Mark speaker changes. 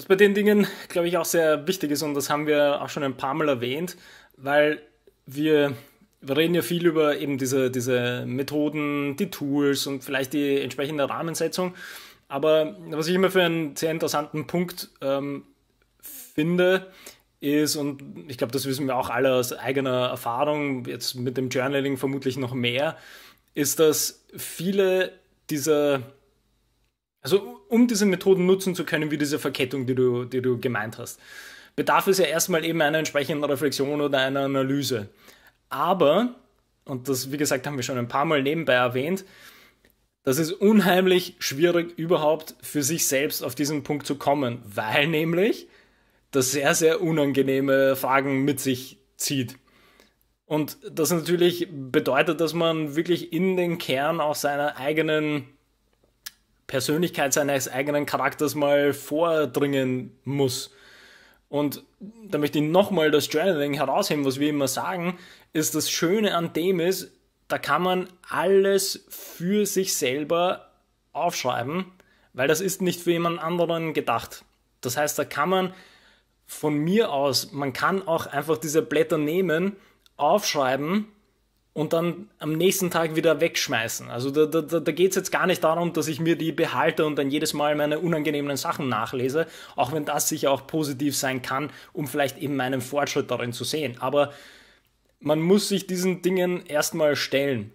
Speaker 1: Was bei den Dingen, glaube ich, auch sehr wichtig ist, und das haben wir auch schon ein paar Mal erwähnt, weil wir, wir reden ja viel über eben diese, diese Methoden, die Tools und vielleicht die entsprechende Rahmensetzung. Aber was ich immer für einen sehr interessanten Punkt ähm, finde, ist, und ich glaube, das wissen wir auch alle aus eigener Erfahrung, jetzt mit dem Journaling vermutlich noch mehr, ist, dass viele dieser also um diese Methoden nutzen zu können, wie diese Verkettung, die du, die du gemeint hast, bedarf es ja erstmal eben einer entsprechenden Reflexion oder einer Analyse. Aber, und das, wie gesagt, haben wir schon ein paar Mal nebenbei erwähnt, das ist unheimlich schwierig überhaupt für sich selbst auf diesen Punkt zu kommen, weil nämlich das sehr, sehr unangenehme Fragen mit sich zieht. Und das natürlich bedeutet, dass man wirklich in den Kern auch seiner eigenen Persönlichkeit seines eigenen Charakters mal vordringen muss. Und da möchte ich nochmal das Journaling herausheben, was wir immer sagen, ist das Schöne an dem ist, da kann man alles für sich selber aufschreiben, weil das ist nicht für jemand anderen gedacht. Das heißt, da kann man von mir aus, man kann auch einfach diese Blätter nehmen, aufschreiben und dann am nächsten Tag wieder wegschmeißen. Also da, da, da geht es jetzt gar nicht darum, dass ich mir die behalte und dann jedes Mal meine unangenehmen Sachen nachlese, auch wenn das sicher auch positiv sein kann, um vielleicht eben meinen Fortschritt darin zu sehen. Aber man muss sich diesen Dingen erstmal stellen.